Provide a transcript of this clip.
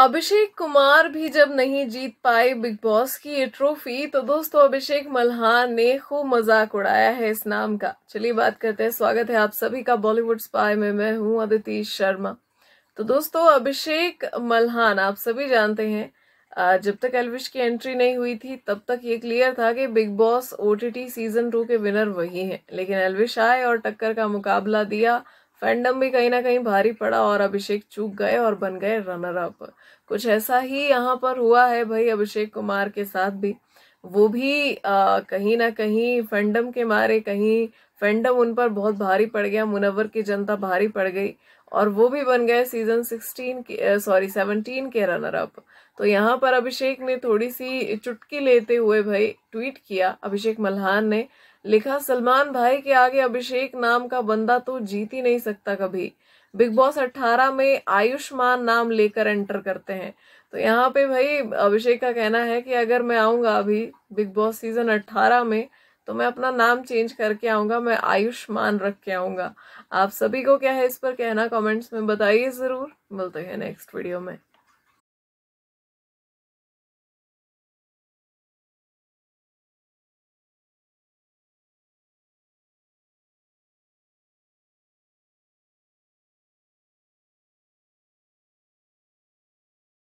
अभिषेक कुमार भी जब नहीं जीत पाए बिग बॉस की ये ट्रॉफी तो दोस्तों अभिषेक मल्हान ने खूब मजाक उड़ाया है इस नाम का चलिए बात करते हैं स्वागत है आप सभी का बॉलीवुड स्पाई में मैं हूं अदिति शर्मा तो दोस्तों अभिषेक मल्हान आप सभी जानते हैं जब तक एलविश की एंट्री नहीं हुई थी तब तक ये क्लियर था कि Bigg Boss OTT season two के विनर वही है लेकिन एलविश आए और टक्कर का मुकाबला दिया फैंडम भी कहीं ना कहीं भारी पड़ा और अभिषेक चूक गए और बन गए रनर अप कुछ ऐसा ही यहाँ पर हुआ है भाई अभिषेक कुमार के साथ भी वो भी आ, कहीं ना कहीं फैंडम के मारे कहीं फैंडम उन पर बहुत भारी पड़ गया मुनवर की जनता भारी पड़ गई और वो भी बन गए सीजन सिक्सटीन के सॉरी सेवनटीन के रनर अप तो यहाँ पर अभिषेक ने थोड़ी सी चुटकी लेते हुए भाई ट्वीट किया अभिषेक मल्हान ने लिखा सलमान भाई के आगे अभिषेक नाम का बंदा तो जीत ही नहीं सकता कभी बिग बॉस 18 में आयुष्मान नाम लेकर एंटर करते हैं तो यहाँ पे भाई अभिषेक का कहना है कि अगर मैं आऊँगा अभी बिग बॉस सीजन अट्ठारह में तो मैं अपना नाम चेंज करके आऊँगा मैं आयुष्मान रख के आऊंगा आप सभी को क्या है इस पर कहना कमेंट्स में बताइए ज़रूर मिलते हैं नेक्स्ट वीडियो में